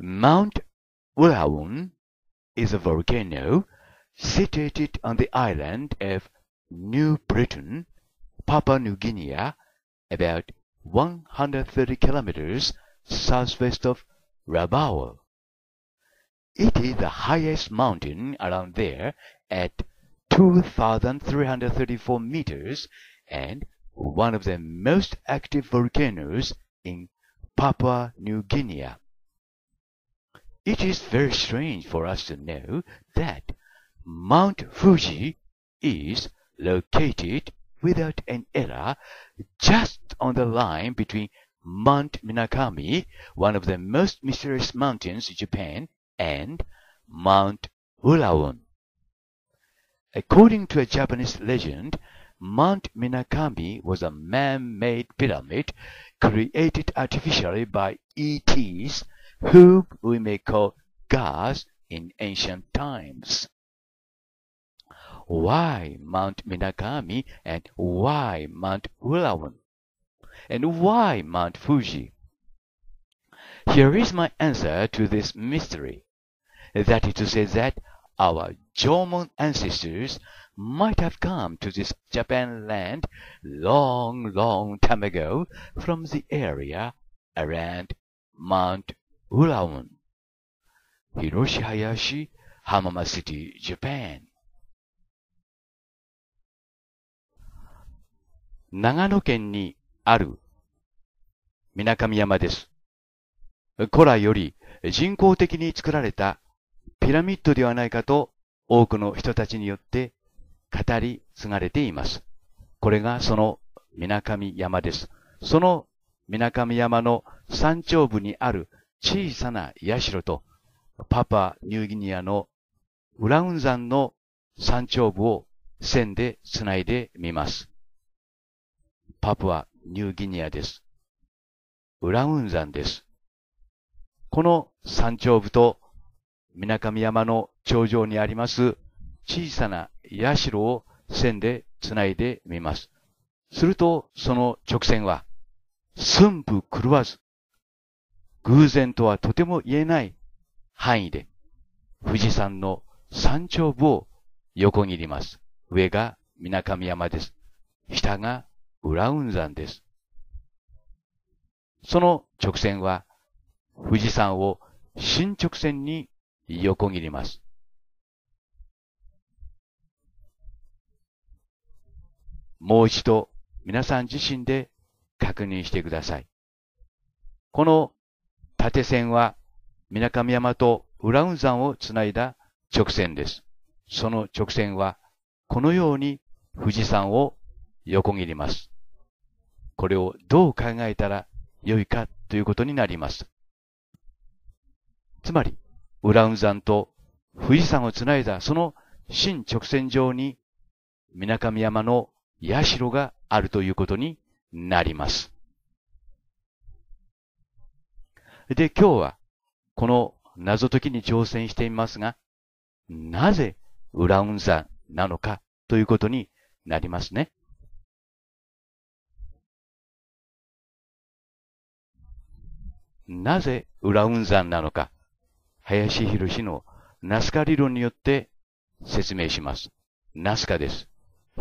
Mount Ulawun is a volcano situated on the island of New Britain, Papua New Guinea, about 130 kilometers southwest of Rabaul. It is the highest mountain around there at 2,334 meters and one of the most active volcanoes in Papua New Guinea. It is very strange for us to know that Mount Fuji is located without an error just on the line between Mount Minakami, one of the most mysterious mountains in Japan, and Mount Ulaon. According to a Japanese legend, Mount Minakami was a man-made pyramid created artificially by ETs whom we may call gods in ancient times. Why Mount Minagami and why Mount Ulawan? And why Mount Fuji? Here is my answer to this mystery. That is to say that our Jomon ancestors might have come to this Japan land long, long time ago from the area around Mount ウラウン、広林、浜松シティ、ジャパン。長野県にある水上山です。古来より人工的に作られたピラミッドではないかと多くの人たちによって語り継がれています。これがその水上山です。その水上山の山頂部にある小さな社とパパニューギニアのウラウン山の山頂部を線で繋いでみます。パプアニューギニアです。ウラウン山です。この山頂部と水上山の頂上にあります小さな社を線で繋いでみます。すると、その直線は、寸分狂わず、偶然とはとても言えない範囲で、富士山の山頂部を横切ります。上が水上山です。下が浦雲山です。その直線は富士山を新直線に横切ります。もう一度皆さん自身で確認してください。この縦線は、水上山と浦雲山をつないだ直線です。その直線は、このように富士山を横切ります。これをどう考えたら良いかということになります。つまり、浦雲山と富士山をつないだその新直線上に、水上山の社があるということになります。で、今日は、この謎解きに挑戦していますが、なぜ裏雲山なのかということになりますね。なぜ裏雲山なのか、林博士のナスカ理論によって説明します。ナスカです。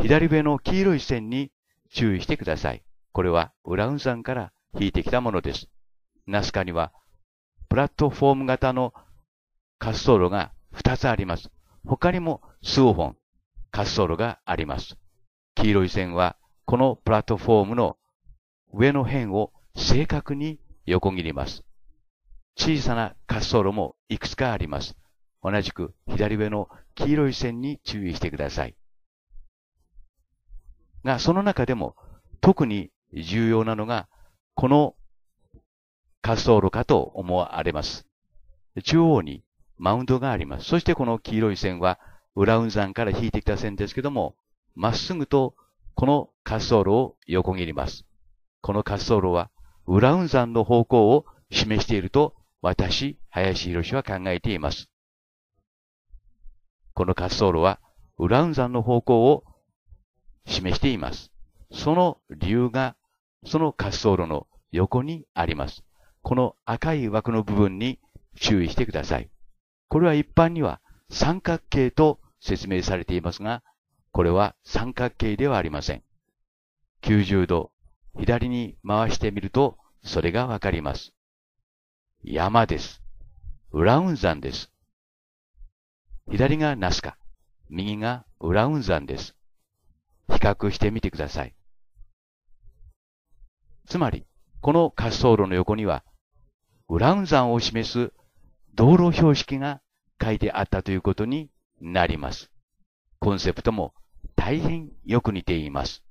左上の黄色い線に注意してください。これは裏雲山から引いてきたものです。ナスカには、プラットフォーム型の滑走路が2つあります。他にも数本滑走路があります。黄色い線は、このプラットフォームの上の辺を正確に横切ります。小さな滑走路もいくつかあります。同じく左上の黄色い線に注意してください。が、その中でも特に重要なのが、この滑走路かと思われます。中央にマウンドがあります。そしてこの黄色い線は、裏雲山から引いてきた線ですけども、まっすぐとこの滑走路を横切ります。この滑走路は、裏雲山の方向を示していると、私、林博は考えています。この滑走路は、裏雲山の方向を示しています。その理由が、その滑走路の横にあります。この赤い枠の部分に注意してください。これは一般には三角形と説明されていますが、これは三角形ではありません。90度、左に回してみると、それがわかります。山です。裏雲山です。左がナスカ、右が裏雲山です。比較してみてください。つまり、この滑走路の横には、ラウン山を示す道路標識が書いてあったということになります。コンセプトも大変よく似ています。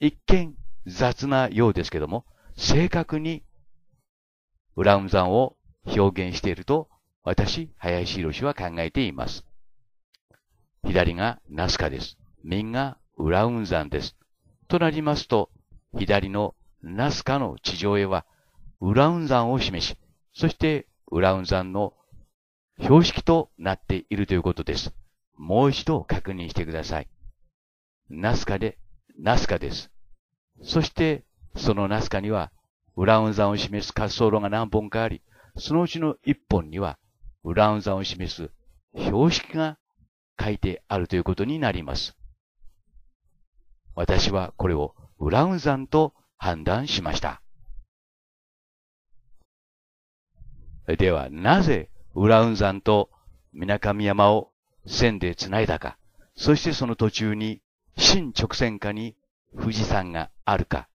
一見雑なようですけども、正確にラウン山を表現していると私、林博は考えています。左がナスカです。右がラウン山です。となりますと、左のナスカの地上絵は、ウラウン山を示し、そしてウラウン山の標識となっているということです。もう一度確認してください。ナスカで、ナスカです。そして、そのナスカには、ウラウン山を示す滑走路が何本かあり、そのうちの一本には、ウラウン山を示す標識が書いてあるということになります。私はこれをウラウン山と判断しました。では、なぜウ雲山と水上山を線で繋いだか、そしてその途中に新直線下に富士山があるか、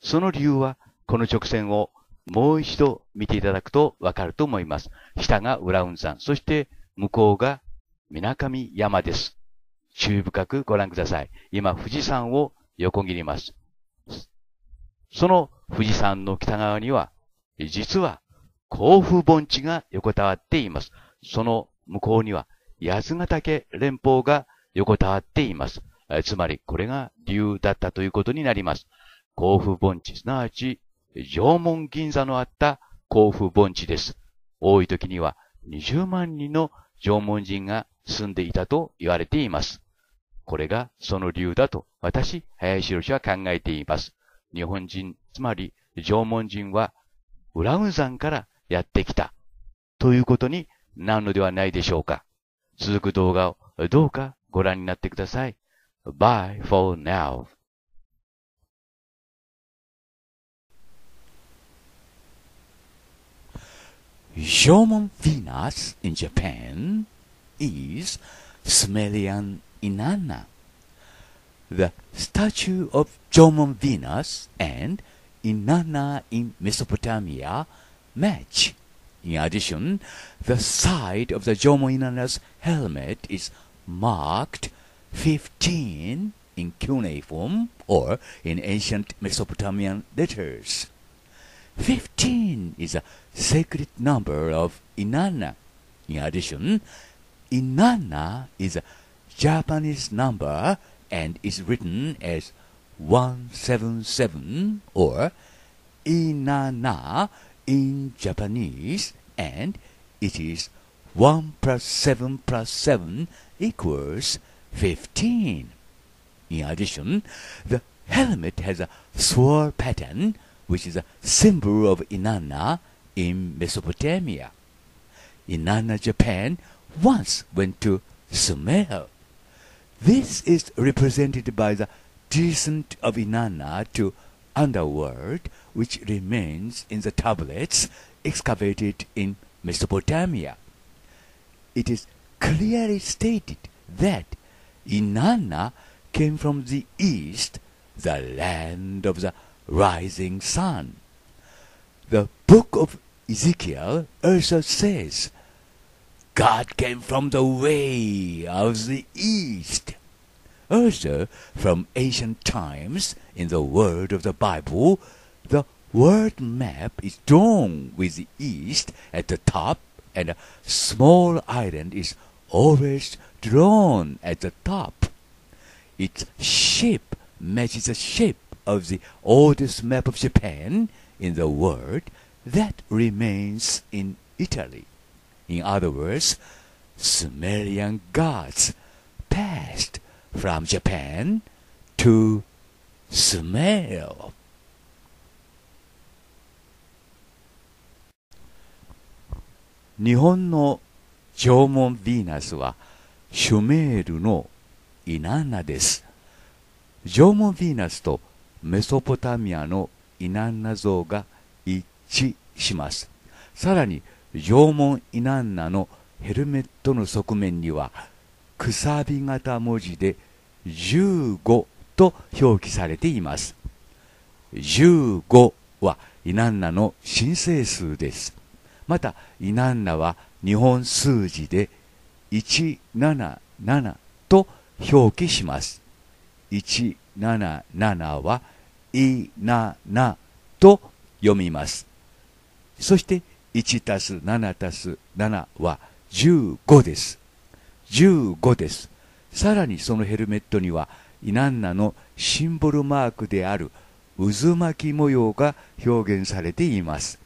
その理由はこの直線をもう一度見ていただくとわかると思います。下がウ雲山、そして向こうが水上山です。注意深くご覧ください。今、富士山を横切ります。その富士山の北側には、実は甲府盆地が横たわっています。その向こうには八ヶ岳連峰が横たわっています。つまりこれが理由だったということになります。甲府盆地、すなわち縄文銀座のあった甲府盆地です。多い時には20万人の縄文人が住んでいたと言われています。これがその理由だと私、林博士は考えています。日本人、つまり縄文人はウラウン山からやってきたということになるのではないでしょうか。続く動画をどうかご覧になってください。Bye for now. 縄文 Venus in Japan is Sumerian Inanna. the statue of Jomon Venus and Inanna in Mesopotamia match. In addition, the side of the Jomon Inanna's helmet is marked 15 in cuneiform or in ancient Mesopotamian letters. 15 is a sacred number of Inanna. In addition, Inanna is a Japanese number and is written as 177 or Inanna in Japanese and it is 1 plus 7 plus 7 equals 15. In addition, the helmet has a swirl pattern which is a symbol of Inanna in Mesopotamia. Inanna Japan once went to Sumer. This is represented by the descent of Inanna to underworld, which remains in the tablets excavated in Mesopotamia. It is clearly stated that Inanna came from the east, the land of the rising sun. The book of Ezekiel also says God came from the way of the East. Also, from ancient times, in the world of the Bible, the world map is drawn with the East at the top, and a small island is always drawn at the top. Its shape matches the shape of the oldest map of Japan in the world that remains in Italy. In other words, Sumerian gods passed from Japan to Sumer.「日本の縄文ヴィーナスはシュメールのイナンナです」縄文ヴィーナスとメソポタミアのイナンナ像が一致しますさらに「縄文イナンナのヘルメットの側面にはくさび型文字で15と表記されています15はイナンナの申請数ですまたイナンナは日本数字で177と表記します177は「いなな」と読みますそして「1たす7たす7は15です。15です。さらにそのヘルメットには、イナンナのシンボルマークである渦巻き模様が表現されています。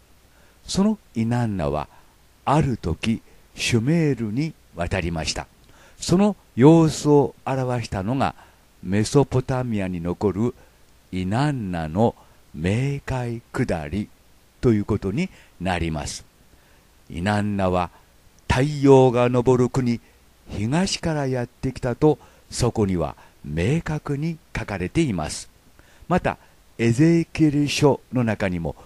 そのイナンナは、ある時、シュメールに渡りました。その様子を表したのが、メソポタミアに残るイナンナの冥界下りということになりますイナンナは太陽が昇る国東からやってきたとそこには明確に書かれていますまたエゼキエル書の中にも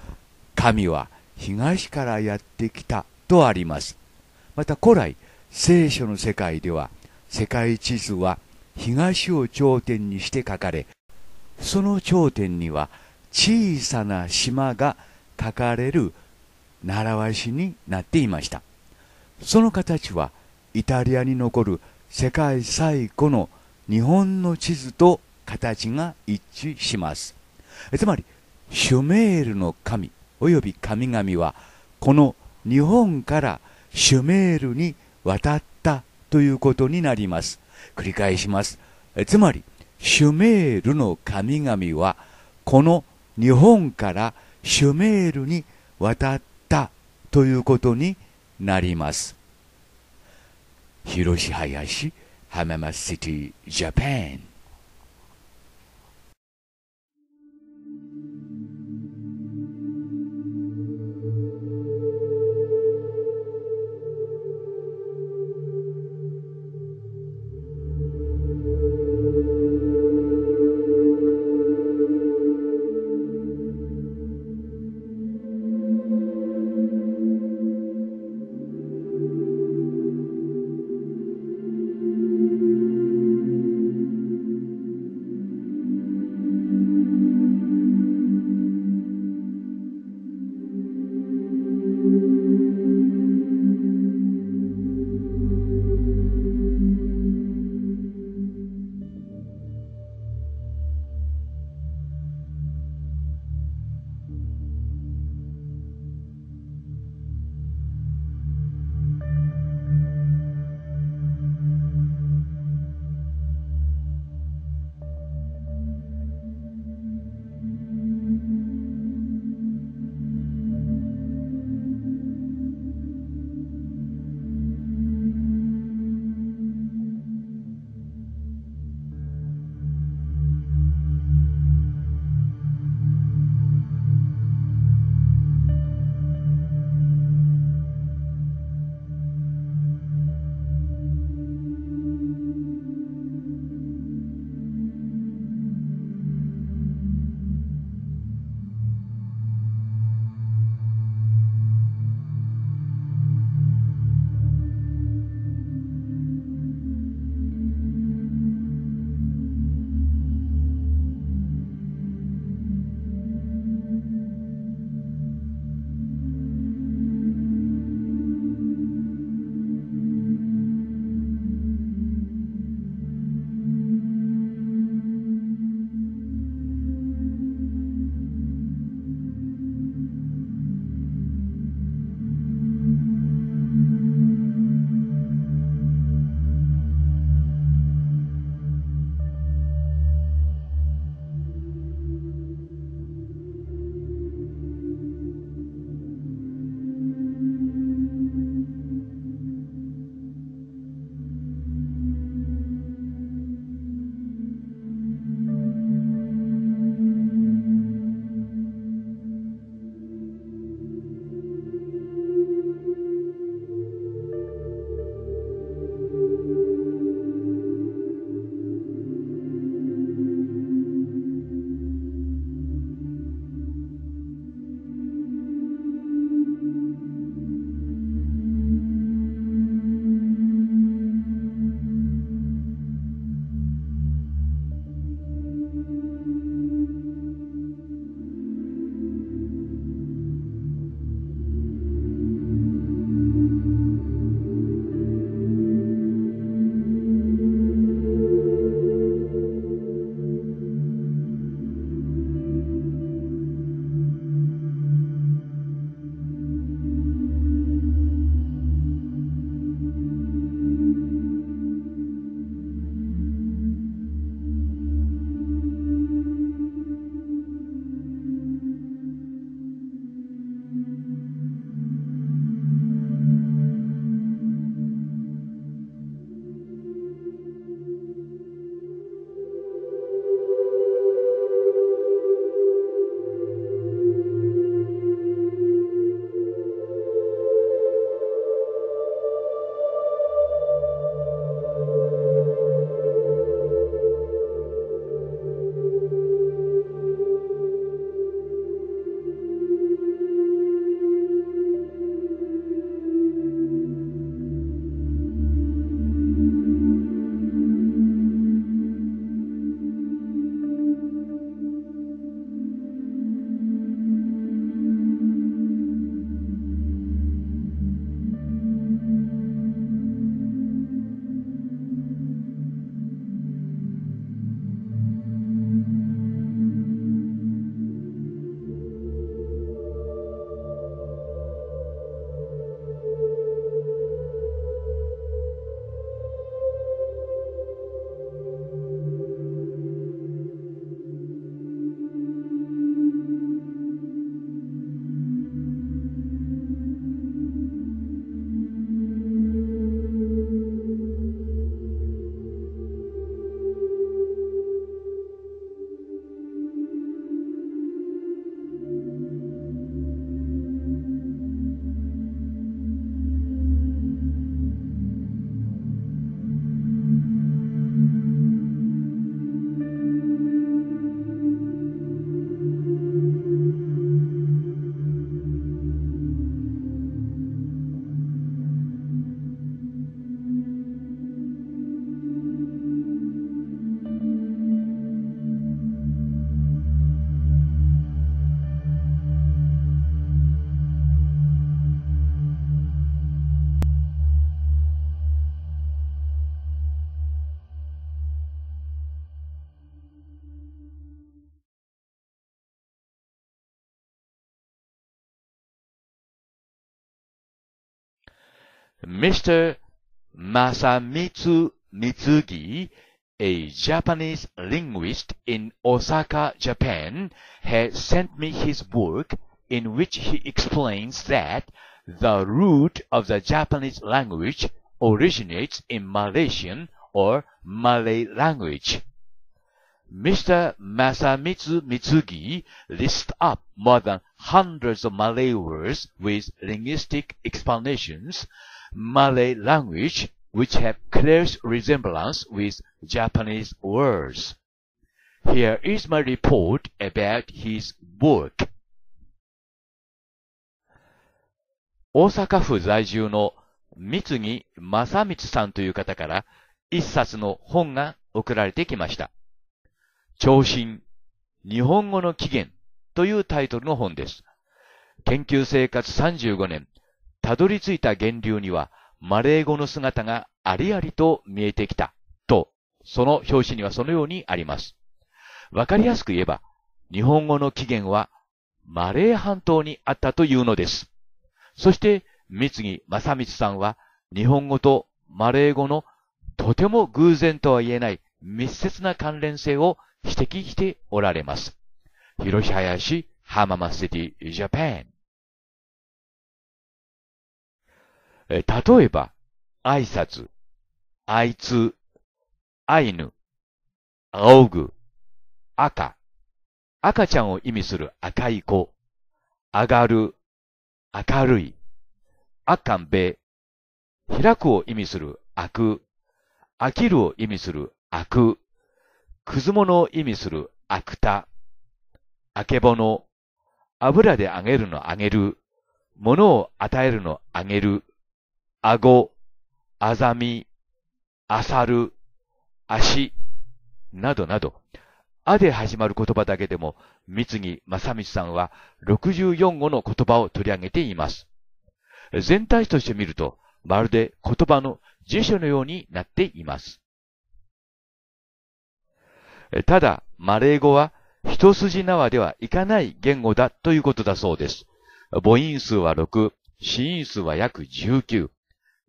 神は東からやってきたとありますまた古来聖書の世界では世界地図は東を頂点にして書かれその頂点には小さな島が書かれる習わしになっていましたその形はイタリアに残る世界最古の日本の地図と形が一致しますつまりシュメールの神および神々はこの日本からシュメールに渡ったということになります繰り返しますつまりシュメールの神々はこの日本からシュメールに渡ったということになります。広し林浜松シティジャパン Mr. Masamitsu Mitsugi, a Japanese linguist in Osaka, Japan, has sent me his book in which he explains that the root of the Japanese language originates in Malaysian or Malay language. Mr. Masamitsu Mitsugi lists up more than hundreds of Malay words with linguistic explanations Malay language which have close resemblance with Japanese words. Here is my report about his b o o k 大阪府在住の三木正光さんという方から一冊の本が送られてきました。長身、日本語の起源というタイトルの本です。研究生活35年、たどり着いた源流には、マレー語の姿がありありと見えてきた、と、その表紙にはそのようにあります。わかりやすく言えば、日本語の起源は、マレー半島にあったというのです。そして、三木正光さんは、日本語とマレー語のとても偶然とは言えない密接な関連性を指摘しておられます。広林浜松シティ、ジャパン。えー、例えば、挨拶、あいつ、アイヌ、仰ぐ、赤、赤ちゃんを意味する赤い子、上がる、明るい、あかんべ、開くを意味するあく、飽きるを意味するあく、くずものを意味するあくた、あけぼの、油で揚げるの揚げる、物を与えるのあげる、あご、あざみ、あさる、あし、などなど、あで始まる言葉だけでも、三木正道さんは64語の言葉を取り上げています。全体として見ると、まるで言葉の辞書のようになっています。ただ、マレー語は一筋縄ではいかない言語だということだそうです。母音数は6、子音数は約19、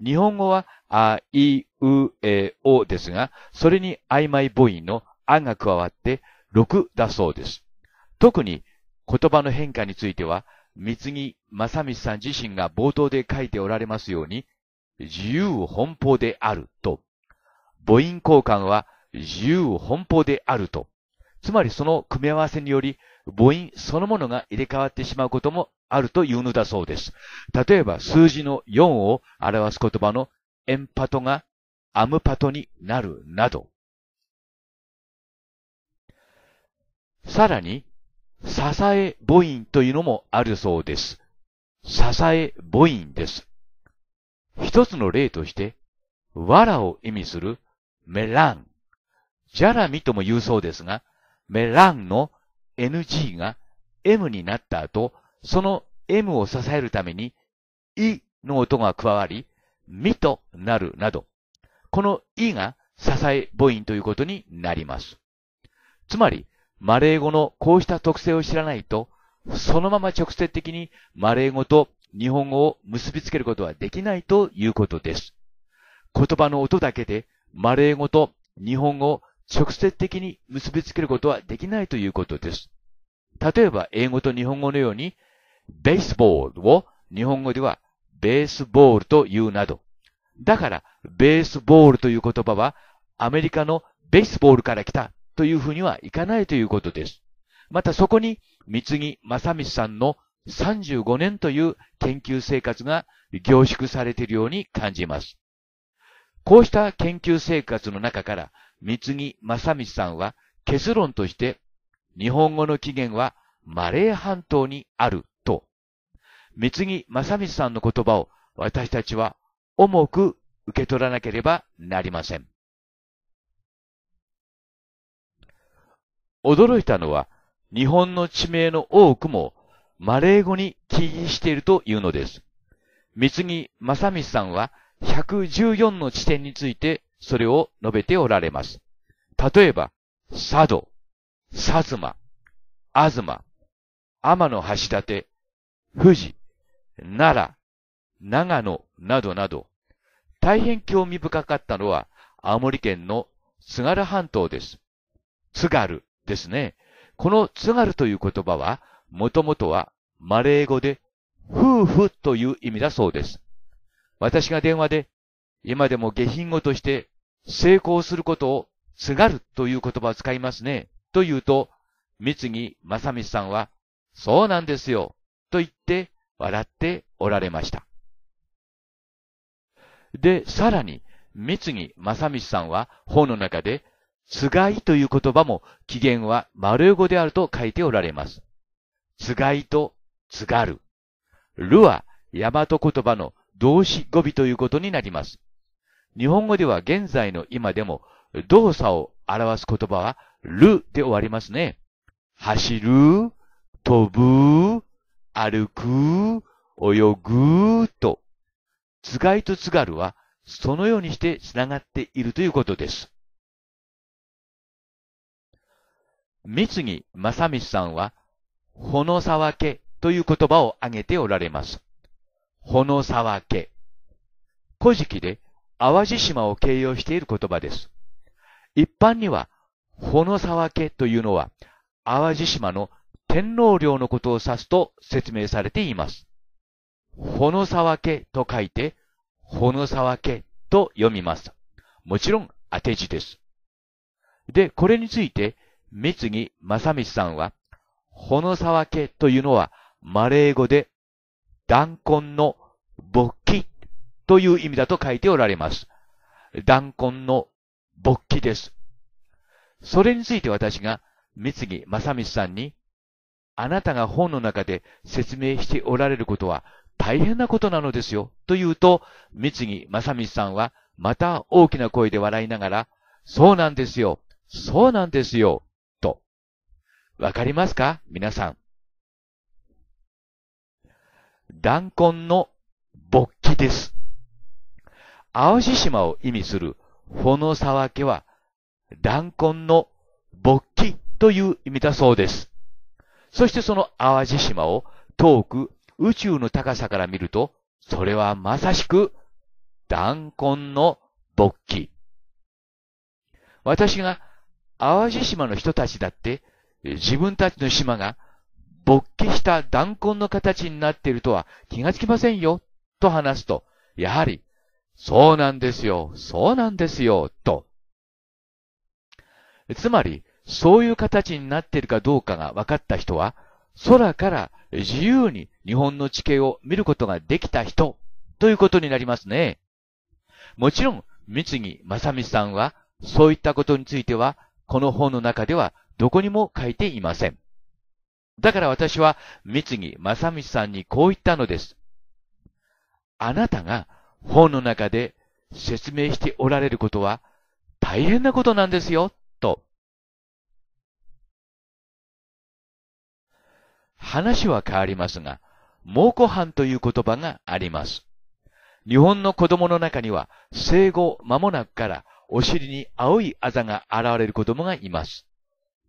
日本語は、あ、い、う、え、おですが、それに曖昧母音のあが加わって6だそうです。特に言葉の変化については、三木正道さん自身が冒頭で書いておられますように、自由奔放であると、母音交換は自由奔放であると、つまりその組み合わせにより、母音そのものが入れ替わってしまうこともあるというのだそうです。例えば数字の4を表す言葉のエンパトがアムパトになるなど。さらに、支え母音というのもあるそうです。支え母音です。一つの例として、わらを意味するメラン、ジャラミとも言うそうですが、メランの NG が M になった後、その M を支えるために、いの音が加わり、みとなるなど、このいが支え母音ということになります。つまり、マレー語のこうした特性を知らないと、そのまま直接的にマレー語と日本語を結びつけることはできないということです。言葉の音だけでマレー語と日本語を直接的に結びつけることはできないということです。例えば、英語と日本語のように、ベースボールを日本語ではベースボールと言うなど。だから、ベースボールという言葉は、アメリカのベースボールから来たというふうにはいかないということです。またそこに、三木正道さんの35年という研究生活が凝縮されているように感じます。こうした研究生活の中から、三木正道さんは結論として日本語の起源はマレー半島にあると、三木正道さんの言葉を私たちは重く受け取らなければなりません。驚いたのは日本の地名の多くもマレー語に起義しているというのです。三木正道さんは114の地点についてそれを述べておられます。例えば、佐渡、薩摩、東、天の橋立、富士、奈良、長野などなど、大変興味深かったのは、青森県の津軽半島です。津軽ですね。この津軽という言葉は、もともとはマレー語で、夫婦という意味だそうです。私が電話で今でも下品語として、成功することをすがるという言葉を使いますね。と言うと、三木正道さんは、そうなんですよ。と言って笑っておられました。で、さらに、三木正道さんは本の中で、つがいという言葉も起源は丸語であると書いておられます。つがいとつがる。るは大和言葉の動詞語尾ということになります。日本語では現在の今でも動作を表す言葉はるで終わりますね。走る、飛ぶ、歩く、泳ぐと。つがいとつがるはそのようにしてつながっているということです。三木正道さんは、ほのさわけという言葉を挙げておられます。ほのさわけ。古事記で、淡路島を形容している言葉です。一般には、ほの沢家というのは、淡路島の天皇陵のことを指すと説明されています。ほの沢家と書いて、ほの沢家と読みます。もちろん当て字です。で、これについて、三木正道さんは、ほの沢家というのは、マレー語で、断根の勃起という意味だと書いておられます。弾痕の勃起です。それについて私が三木正道さんに、あなたが本の中で説明しておられることは大変なことなのですよ、と言うと、三木正道さんはまた大きな声で笑いながら、そうなんですよ、そうなんですよ、と。わかりますか皆さん。弾痕の勃起です。淡路島を意味する、ほの沢家は、断根の勃起という意味だそうです。そしてその淡路島を遠く宇宙の高さから見ると、それはまさしく、断根の勃起。私が淡路島の人たちだって、自分たちの島が勃起した断根の形になっているとは気がつきませんよ、と話すと、やはりそうなんですよ、そうなんですよ、と。つまり、そういう形になっているかどうかが分かった人は、空から自由に日本の地形を見ることができた人ということになりますね。もちろん、三木正美さんは、そういったことについては、この本の中ではどこにも書いていません。だから私は、三木正美さんにこう言ったのです。あなたが本の中で説明しておられることは大変なことなんですよ、と。話は変わりますが、猛虎犯という言葉があります。日本の子供の中には生後間もなくからお尻に青いあざが現れる子供がいます。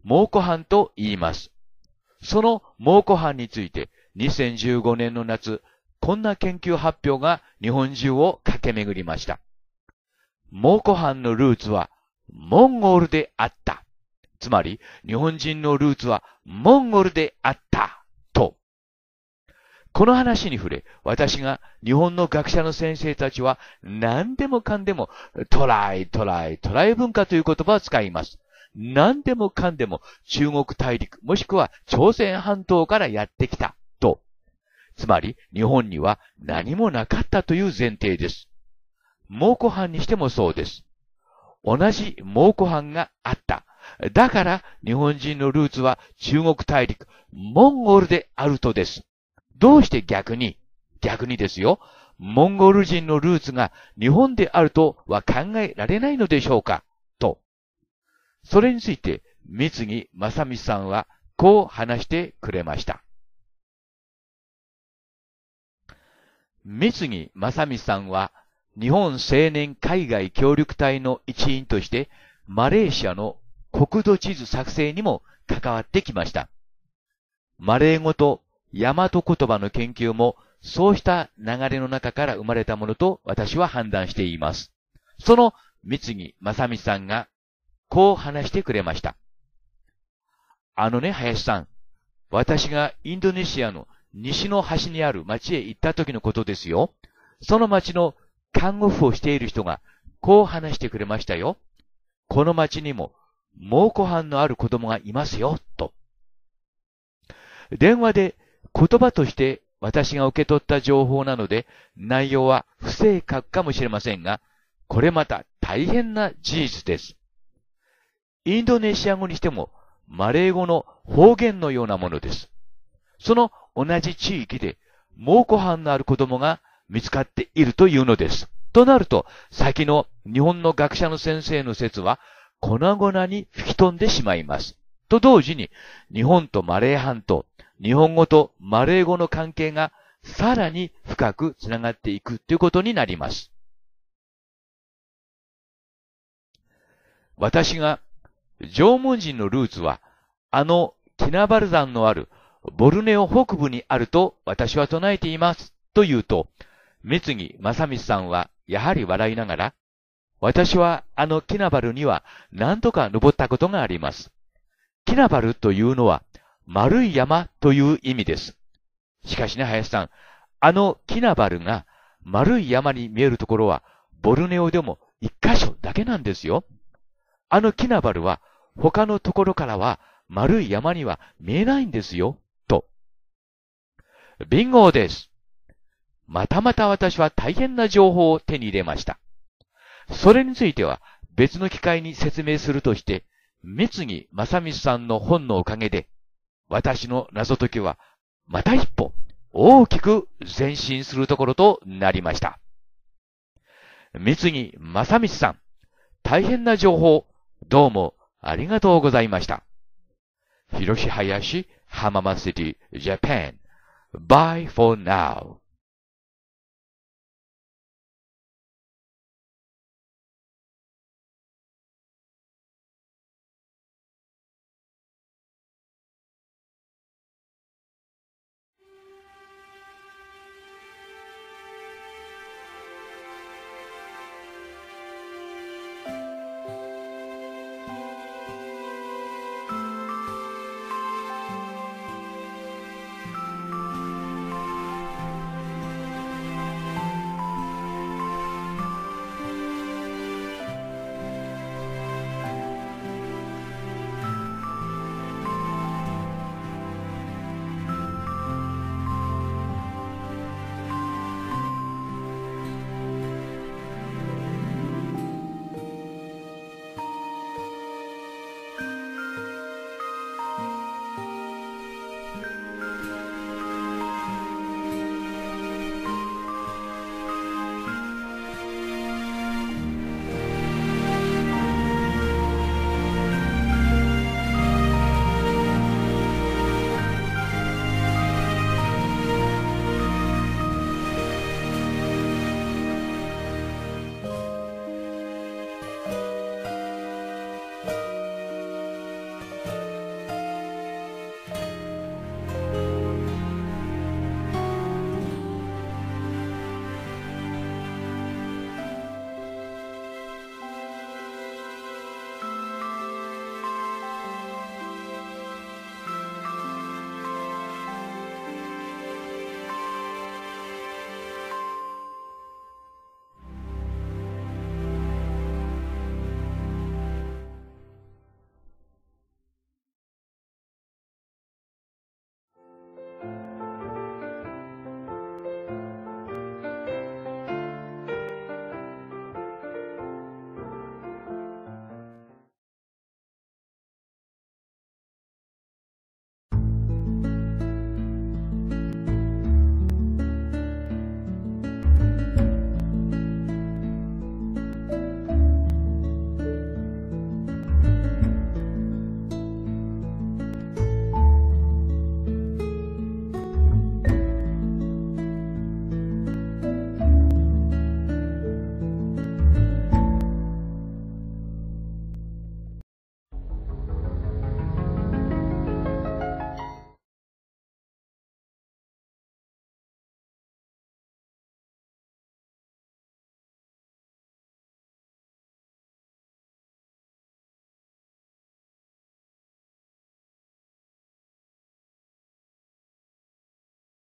猛虎犯と言います。その猛虎犯について2015年の夏、こんな研究発表が日本中を駆け巡りました。蒙古藩のルーツはモンゴルであった。つまり、日本人のルーツはモンゴルであった。と。この話に触れ、私が日本の学者の先生たちは何でもかんでもトライ、トライ、トライ文化という言葉を使います。何でもかんでも中国大陸もしくは朝鮮半島からやってきた。つまり、日本には何もなかったという前提です。蒙古藩にしてもそうです。同じ蒙古藩があった。だから、日本人のルーツは中国大陸、モンゴルであるとです。どうして逆に、逆にですよ、モンゴル人のルーツが日本であるとは考えられないのでしょうかと。それについて、三木正美さんはこう話してくれました。三杉正美さんは、日本青年海外協力隊の一員として、マレーシアの国土地図作成にも関わってきました。マレー語とヤマト言葉の研究もそうした流れの中から生まれたものと私は判断しています。その三木正美さんがこう話してくれました。あのね、林さん。私がインドネシアの西の端にある町へ行った時のことですよ。その町の看護婦をしている人がこう話してくれましたよ。この町にも猛虎犯のある子供がいますよ、と。電話で言葉として私が受け取った情報なので内容は不正確かもしれませんが、これまた大変な事実です。インドネシア語にしてもマレー語の方言のようなものです。その同じ地域で猛虎藩のある子供が見つかっているというのです。となると、先の日本の学者の先生の説は粉々に吹き飛んでしまいます。と同時に、日本とマレー半島、日本語とマレー語の関係がさらに深くつながっていくということになります。私が、縄文人のルーツは、あの、キナバル山のあるボルネオ北部にあると私は唱えています。と言うと、三木正光さんはやはり笑いながら、私はあのキナバルには何度か登ったことがあります。キナバルというのは丸い山という意味です。しかしね、林さん、あのキナバルが丸い山に見えるところはボルネオでも一箇所だけなんですよ。あのキナバルは他のところからは丸い山には見えないんですよ。ビンゴーです。またまた私は大変な情報を手に入れました。それについては別の機会に説明するとして、三木正光さんの本のおかげで、私の謎解きはまた一歩大きく前進するところとなりました。三木正光さん、大変な情報、どうもありがとうございました。広し林浜松市ティジャパン Bye for now.